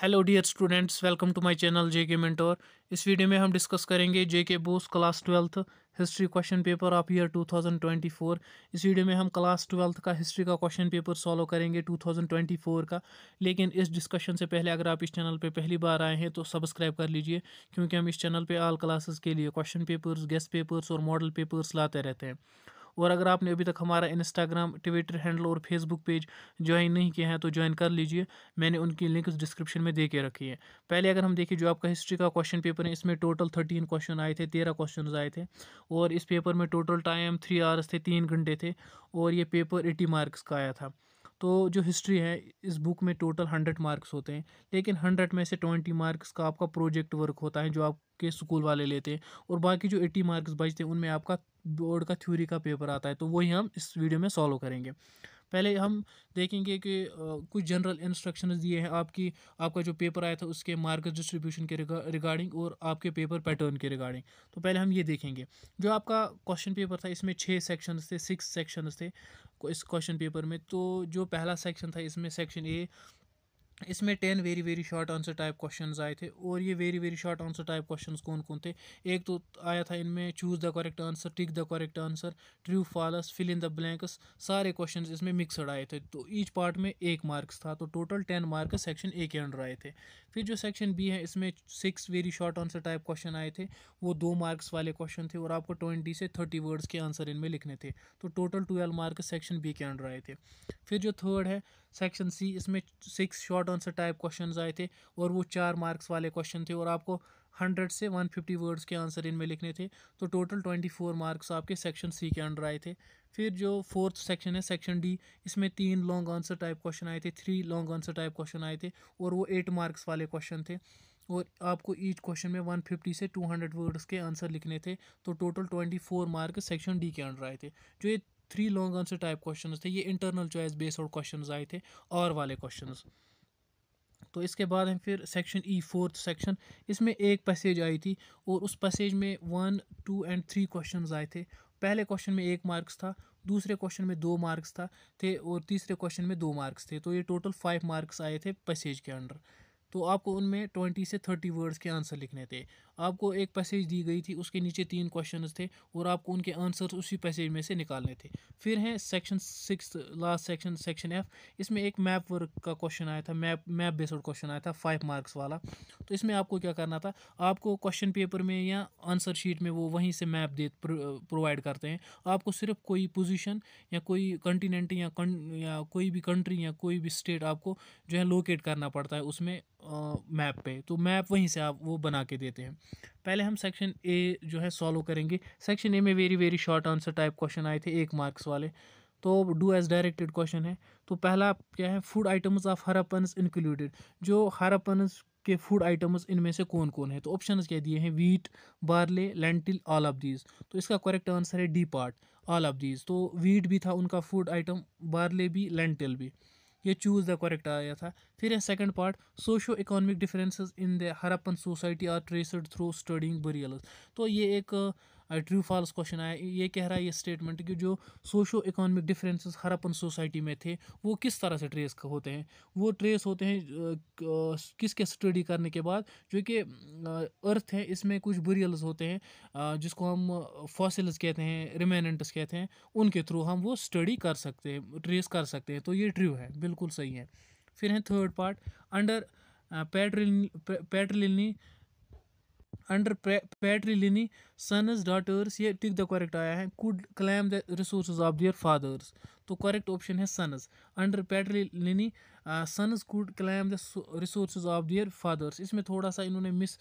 Hello dear students welcome to my channel J K mentor इस video में हम discuss करेंगे J K BOSE class twelfth history question paper of year 2024 इस video में हम class twelfth का history का क्वेश्चन पेपर सॉल्व करेंगे 2024 का लेकिन इस डिस्कशन से पहले अगर आप इस चैनल पर पहली बार आए हैं तो सब्सक्राइब कर लीजिए क्योंकि हम इस चैनल पर आल क्लासेस के लिए क्वेश्चन पेपर्स गेस्ट पेपर्स और मॉडल पेपर्स लाते रहते हैं और अगर आपने अभी तक हमारा इंस्टाग्राम ट्विटर हैंडल और फेसबुक पेज ज्वाइन नहीं किया है तो ज्वाइन कर लीजिए मैंने उनकी लिंक डिस्क्रिप्शन में दे के रखी है पहले अगर हम देखें जो आपका हिस्ट्री का क्वेश्चन पेपर है इसमें टोटल थर्टीन क्वेश्चन आए थे तेरह क्वेश्चन आए थे और इस पेपर में टोटल टाइम थ्री आवर्स थे तीन घंटे थे और ये पेपर एटी मार्क्स का आया था तो जो हिस्ट्री है इस बुक में टोटल हंड्रेड मार्क्स होते हैं लेकिन हंड्रेड में से ट्वेंटी मार्क्स का आपका प्रोजेक्ट वर्क होता है जो आपके स्कूल वाले लेते हैं और बाकी जो एट्टी मार्क्स बचते हैं उनमें आपका बोर्ड का थ्योरी का पेपर आता है तो वही हम इस वीडियो में सॉल्व करेंगे पहले हम देखेंगे कि कुछ जनरल इंस्ट्रक्शंस दिए हैं आपकी आपका जो पेपर आया था उसके मार्क डिस्ट्रीब्यूशन के रिगार्डिंग और आपके पेपर पैटर्न के रिगार्डिंग तो पहले हम ये देखेंगे जो आपका क्वेश्चन पेपर था इसमें छः सेक्शन थे सिक्स सेक्शन थे इस क्वेश्चन पेपर में तो जो पहला सेक्शन था इसमें सेक्शन ए इसमें ten very very short answer type question आए थे और ये very very short answer type question कौन कौन थे एक तो आया था इनमें choose the correct answer tick the correct answer true false fill in the blanks सारे क्वेश्चन इसमें मिक्सड आए थे तो ईच पार्ट में एक मार्क्स था तो total ten marks section A के अंडर आए थे फिर जो सेक्शन बी है इसमें six very short answer type question आए थे वो दो मार्क्स वाले क्वेश्चन थे और आपको ट्वेंटी से थर्टी वर्ड्स के आंसर इनमें लिखने थे तो total twelve marks section B के अंडर आए थे फिर जो थर्ड है सेक्शन सी इसमें six short answer type question आए थे और वो चार मार्क्स वाले क्वेश्चन थे और आपको हंड्रेड से वन फिफ्टी वर्ड्स के आंसर इनमें लिखने थे तो टोटल ट्वेंटी फोर मार्क्स आपके सेक्शन सी के अंडर आए थे फिर जो फोर्थ सेक्शन है सेक्शन डी इसमें तीन लॉन्ग आंसर टाइप क्वेश्चन आए थे three long answer type question आए थे और वो एट मार्क्स वाले क्वेश्चन थे और आपको ईच क्वेश्चन में वन फिफ्टी से टू हंड्रेड वर्ड्स के आंसर लिखने थे तो total twenty four marks section D के अंडर आए थे जो ये three long answer type question थे ये इंटरनल चॉइस बेस्ड क्वेश्चन आए थे और वाले क्वेश्चन तो इसके बाद हम फिर सेक्शन ई फोर्थ सेक्शन इसमें एक पैसेज आई थी और उस पैसेज में one two and three question आए थे पहले क्वेश्चन में एक मार्क्स था दूसरे क्वेश्चन में दो मार्क्स था थे और तीसरे क्वेश्चन में दो मार्क्स थे तो ये टोटल फाइव मार्क्स आए थे पैसेज के अंडर तो आपको उनमें ट्वेंटी से थर्टी वर्ड्स के आंसर लिखने थे आपको एक पैसेज दी गई थी उसके नीचे तीन क्वेश्चन थे और आपको उनके आंसर्स उसी पैसेज में से निकालने थे फिर हैं section six last section section F इसमें एक मैप वर्क का क्वेश्चन आया था मैप मैप बेस्ड क्वेश्चन आया था फाइव मार्क्स वाला तो इसमें आपको क्या करना था आपको क्वेश्चन पेपर में या आंसर शीट में वो वहीं से मैप दे प्रोवाइड करते हैं आपको सिर्फ कोई पोजिशन या कोई कंटिनेंट या कोई भी कंट्री या कोई भी स्टेट आपको जो है लोकेट करना पड़ता है उसमें मैप पे तो मैप वहीं से आप वो बना के देते हैं पहले हम सेक्शन ए जो है सॉल्व करेंगे सेक्शन ए में very very short answer type question आए थे एक मार्क्स वाले तो डू एज डायरेक्टेड क्वेश्चन है तो पहला क्या है food items of Harappans included जो हरापन्स के फूड आइटम्स इनमें से कौन कौन है तो ऑप्शन क्या दिए हैं wheat barley lentil all of these तो इसका करेक्ट आंसर है D part all of these तो वीट भी था उनका फूड आइटम बार्ले भी लेंटिल भी ये चूज़ द करेक्ट आया था फिर है second part socio economic differences in the Harappan society are traced through studying burial तो ये एक ट्रू फॉल्स क्वेश्चन आया ये कह रहा है ये स्टेटमेंट कि जो socio economic differences Harappan society में थे वो किस तरह से ट्रेस होते हैं वो ट्रेस होते हैं किसके स्टडी करने के बाद जो कि अर्थ है इसमें कुछ बुरियल्स होते हैं जिसको हम फॉसिल्स कहते हैं रिमेनेंट्स कहते हैं उनके थ्रू हम वो स्टडी कर सकते हैं ट्रेस कर सकते हैं तो ये ट्रू है बिल्कुल सही है फिर हैं थर्ड पार्ट अंडर पेट्रिल पेट्रिलिनी अंडर लिनी सनज डॉटर्स ये टिक द करेक्ट आया है could claim the resource of their fathers तो करेक्ट ऑप्शन है सनज अंडर लिनी sons could claim the resource of their fathers इसमें थोड़ा सा इन्होंने मिस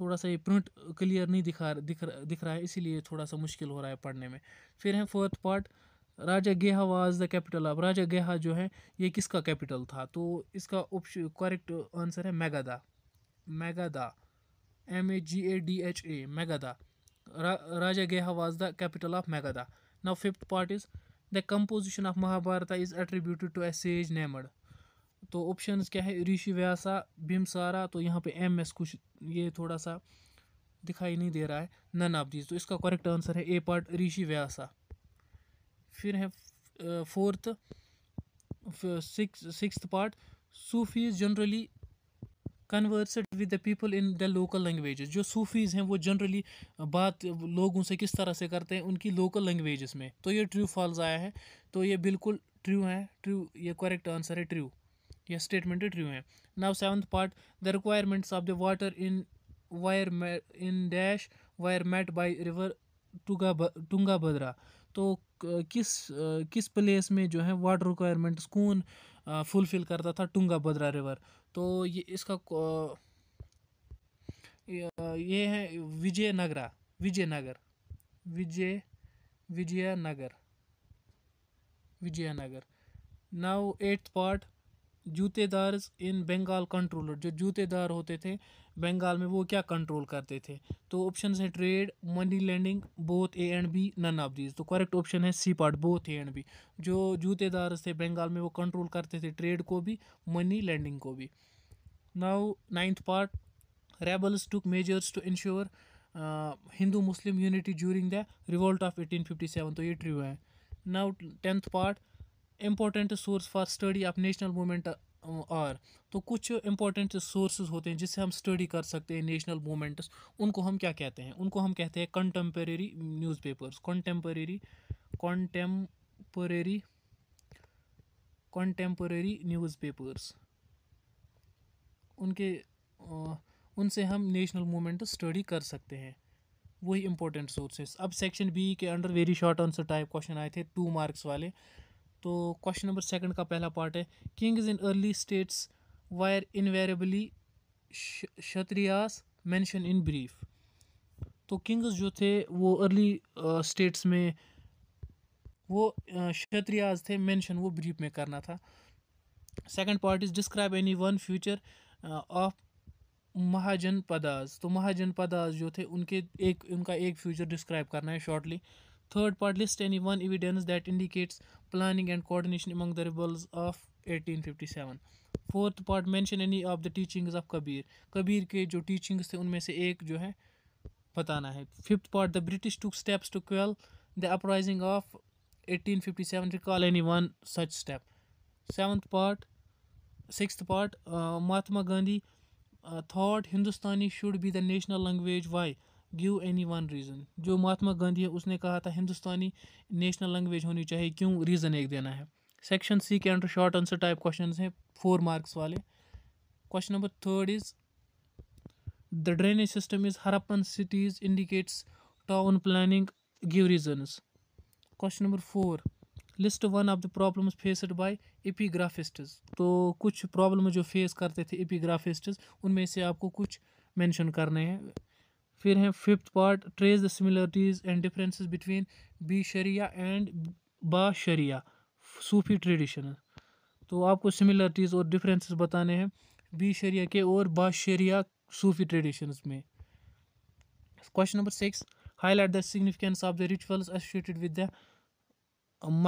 थोड़ा सा ये प्रिंट क्लियर नहीं दिखा दिख दिख रहा है इसीलिए थोड़ा सा मुश्किल हो रहा है पढ़ने में फिर है fourth part Rajagaha was the capital of Rajagaha जो है ये किसका कैपिटल था तो इसका ऑप्शन करेक्ट आंसर है Magadha M A G A D H A Magadha Rajagaha was the capital of Magadha now fifth part is the composition of Mahabharata is attributed to a sage named तो option क्या है ऋषि व्यासा भीमसारा तो यहाँ पे एम एस कुछ ये थोड़ा सा दिखाई नहीं दे रहा है नन ऑफ दीज तो इसका करेक्ट आंसर है ए पार्ट ऋषि व्यासा फिर है fourth six sixth part Sufi generally conversed with the people in the local languages जो सूफीज़ हैं वो जनरली बात लोगों से किस तरह से करते हैं उनकी लोकल लैंग्वेजेस में तो ये ट्रू फॉल्स आया है तो ये बिल्कुल ट्रू है ट्रू ये करेक्ट आंसर है ट्रू यह स्टेटमेंट ट्रू है now seventh part the requirements of the water in were in dash were met by river Tunga Tungabhadra तो किस किस प्लेस में जो है वाटर रिक्वायरमेंट्स कौन फुलफ़िल करता था टुंगा भद्रा रिवर तो ये इसका ये है Vijayanagara Vijayanagar Vijay Vijayanagar Vijayanagar now eighth part jotedar in Bengal controller जो जूतेदार होते थे बंगाल में वो क्या कंट्रोल करते थे तो ऑप्शन तो है trade money lending both A and B none of these तो करेक्ट ऑप्शन है C part both A and B जो जूतेदार थे बंगाल में वो कंट्रोल करते थे ट्रेड को भी मनी लैंडिंग को भी now ninth part rebels took measures to ensure Hindu Muslim unity unity the the revolt of तो ये ट्रू है now tenth part important source for study of national movement are तो कुछ इंपॉर्टेंट सोर्सेज होते हैं जिससे हम स्टडी कर सकते हैं नेशनल मूवमेंट्स उनको हम क्या कहते हैं उनको हम कहते हैं contemporary newspapers contemporary contemporary news newspapers उनके uh, उनसे हम नेशनल मूवमेंट स्टडी कर सकते हैं वही इम्पोर्टेंट सोर्सेस अब सेक्शन बी के under very short answer type question आए थे टू मार्क्स वाले तो क्वेश्चन नंबर सेकंड का पहला पार्ट है kings in early states were invariably Kshatriyas mention in brief तो किंग्स जो थे वो अर्ली स्टेट्स में वो क्षत्रियाज थे मेंशन वो ब्रीफ में करना था second part is describe any one feature of Mahajanapadas तो महाजन पदाज जो थे उनके एक उनका एक फ्यूचर डिस्क्राइब करना है shortly third Third part, list any one evidence that indicates planning and coordination among the rebels fifty seven fourth part mention any of the teachings of Kabir Kabir के जो टीचिंग्स थे उनमें से एक जो है बताना है fifth part the British took steps to quell the uprising of eighteen fifty seven recall any one such step seventh part sixth part Mahatma Gandhi thought Hindustani should be the national language why give any one reason जो महात्मा गांधी है उसने कहा था हिंदुस्तानी national language होनी चाहिए क्यों reason एक देना है सेक्शन सी के under short answer type question हैं फोर मार्क्स वाले question number third is the drainage system is Harappan cities indicates town planning give reasons question number four list one of the problems faced by epigraphists तो कुछ problem जो face करते थे एपीग्राफिस्ट्स उनमें से आपको कुछ मेंशन करने हैं फिर है fifth part trace the similarities and differences between बी शरिया एंड बा शरिया सूफी ट्रेडिशन तो आपको सिमिलरिटीज़ और डिफरेंसेस बताने हैं बी शरिया के और बा शरिया सूफी ट्रेडिशंस में question number six highlight the significance of the rituals associated with the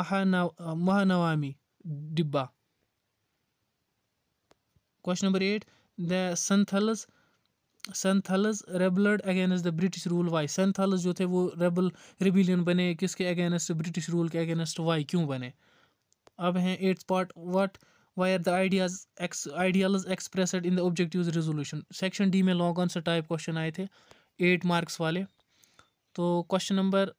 महानव Mahanavami Dibba question number eight the Santhals Santhals rebelled against the British rule why Santhals जो थे वो रेबल रिबिलियन बने किसके अगेंस्ट ब्रिटिश रूल के अगेंस्ट वाई क्यों बने अब हैं eighth part what why are the ideas ex ideas expressed in the objective resolution section D में लॉन्ग आंसर टाइप क्वेश्चन आए थे एट मार्क्स वाले तो question number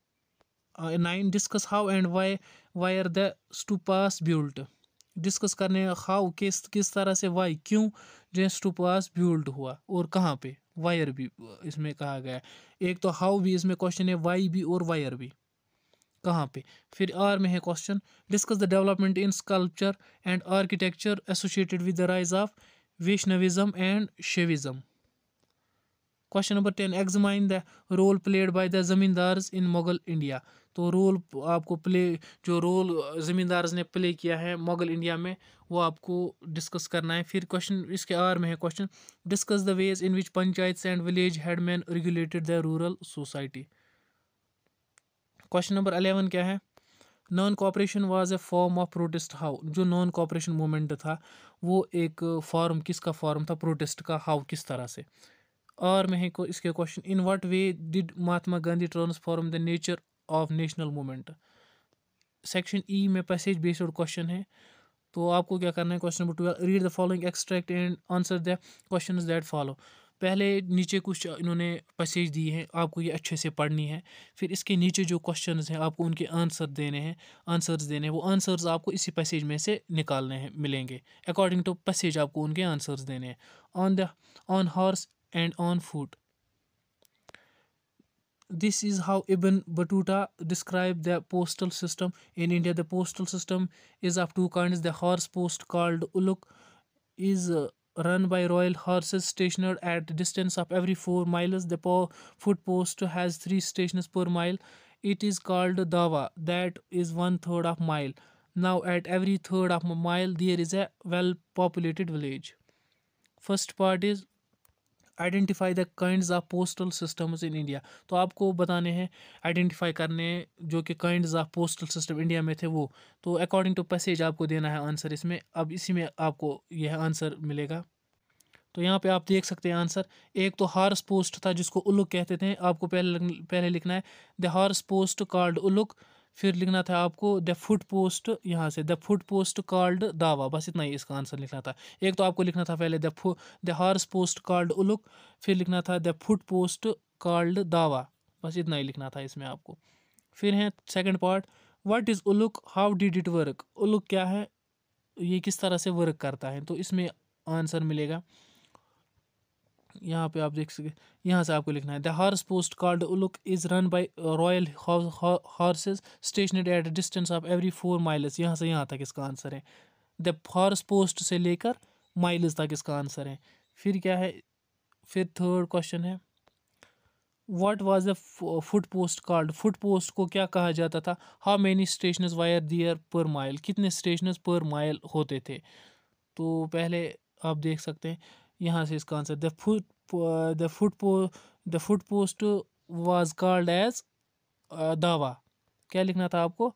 nine discuss how and why why are the stupas पास built discuss करने हाउ किस किस तरह से वाई क्यों जेंस टू पास बिल्ड हुआ और कहाँ पे वायर भी इसमें कहा गया है एक तो हाउ भी इसमें क्वेश्चन है वाई भी और वायर भी कहाँ पे फिर आर में है question discuss the development in sculpture and architecture associated with the rise of Vaishnavism and Shaivism question number ten examine the role played by the zamindars in Mughal India तो रोल आपको प्ले जो रोल ज़मींदार ने प्ले किया है मुग़ल इंडिया में वो आपको डिस्कस करना है फिर क्वेश्चन इसके आर में है question discuss the ways in which panchayat and village headman regulated the rural society question number eleven क्या है non cooperation was a form of protest how जो नॉन कॉपरेशन मूवमेंट था वो एक फॉर्म किसका फॉर्म था प्रोटेस्ट का हाउ किस तरह से और में है इसके question in what way did Mahatma Gandhi transform the nature of national movement section E में पैसेज बेस्ड क्वेश्चन है तो आपको क्या करना है question number twelve read the following extract and answer the question that follow पहले नीचे कुछ इन्होंने पैसेज दिए हैं आपको ये अच्छे से पढ़नी है फिर इसके नीचे जो क्वेश्चन हैं आपको उनके आंसर देने हैं आंसर्स देने हैं वो आंसर्स आपको इसी पैसेज में से निकालने हैं मिलेंगे अकॉर्डिंग टू पैसेज आपको उनके आंसर्स देने हैं on the on horse and on foot this is how Ibn Battuta described the postal system in India. The postal system is of two kinds. The horse post called Uluk is uh, run by royal horses stationed at a distance of every 4 miles. The po foot post has 3 stations per mile. It is called Dawa. That is one third of mile. Now at every third of mile there is a well populated village. First part is identify the kind of postal systems in India तो आपको बताने हैं identify करने जो कि kind of postal system India में थे वो तो अकॉर्डिंग टू पैसेज आपको देना है आंसर इसमें अब इसी में आपको यह आंसर मिलेगा तो यहाँ पे आप देख सकते हैं आंसर एक तो हार्स पोस्ट था जिसको उलुक कहते थे आपको पहले पहले लिखना है the horse post called uluq फिर लिखना था आपको द फुट पोस्ट यहाँ से द फुट पोस्ट कॉल्ड दावा बस इतना ही इसका आंसर लिखना था एक तो आपको लिखना था पहले the the horse post called uluq फिर लिखना था द फुट पोस्ट कॉल्ड दावा बस इतना ही लिखना था इसमें आपको फिर है second part what is uluq how did it work uluq क्या है ये किस तरह से वर्क करता है तो इसमें आंसर मिलेगा यहाँ पे आप देख सकते यहाँ से आपको लिखना है the horse post called uluq is run by royal horses stationed at distance of every four miles यहाँ से यहाँ तक इसका आंसर है द हॉर्स पोस्ट से लेकर माइल्स तक इसका आंसर है फिर क्या है फिर थर्ड क्वेश्चन है what was the foot post called foot post को क्या कहा जाता था how many station were there per mile कितने स्टेशन पर माइल होते थे तो पहले आप देख सकते हैं यहाँ से इसका answer the foot the foot पो the foot post was called as dawa क्या लिखना था आपको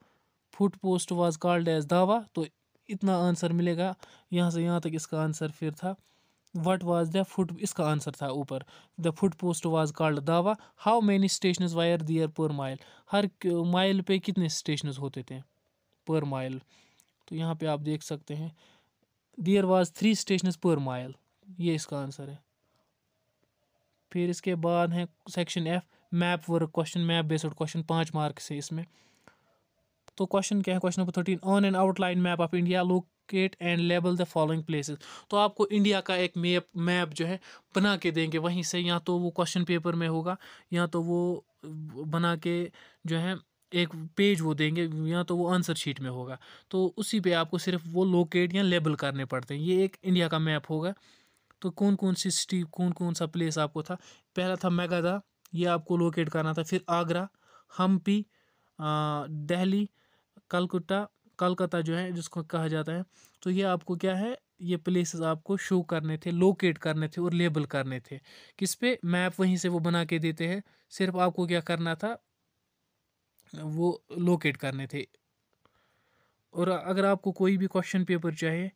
foot post was called as dawa तो इतना आंसर मिलेगा यहाँ से यहाँ तक इसका आंसर फिर था वट वाज द फुट इसका आंसर था ऊपर the foot post was called dawa how many station were there per mile her mile पे कितने स्टेशन होते थे पर माइल तो यहाँ पे आप देख सकते हैं there was three station per mile ये इसका आंसर है फिर इसके बाद है section F map work question map based question पाँच मार्क से इसमें तो क्वेश्चन क्या है question number thirteen on and outline map of India locate and label the following places तो आपको इंडिया का एक मैप मैप जो है बना के देंगे वहीं से या तो वो क्वेश्चन पेपर में होगा या तो वो बना के जो है एक पेज वो देंगे या तो वो आंसर शीट में होगा तो उसी पे आपको सिर्फ वो लोकेट या लेबल करने पड़ते हैं ये एक इंडिया का मैप होगा तो कौन कौन सी सिटी कौन कौन सा प्लेस आपको था पहला था मेगाधा ये आपको लोकेट करना था फिर आगरा हम्पी दिल्ली कलकत्ता कलकत्ता जो है जिसको कहा जाता है तो ये आपको क्या है ये प्लेसेस आपको शो करने थे लोकेट करने थे और लेबल करने थे किस पे मैप वहीं से वो बना के देते हैं सिर्फ आपको क्या करना था वो लोकेट करने थे और अगर आपको कोई भी क्वेश्चन पेपर चाहिए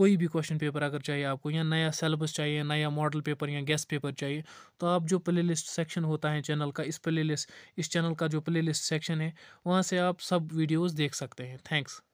कोई भी क्वेश्चन पेपर अगर चाहिए आपको या नया सेलेबस चाहिए नया मॉडल पेपर या गेस्ट पेपर चाहिए तो आप जो प्ले लिस्ट सेक्शन होता है चैनल का इस प्ले लिस्ट इस चैनल का जो प्ले लिस्ट सेक्शन है वहाँ से आप सब वीडियोज़ देख सकते हैं थैंक्स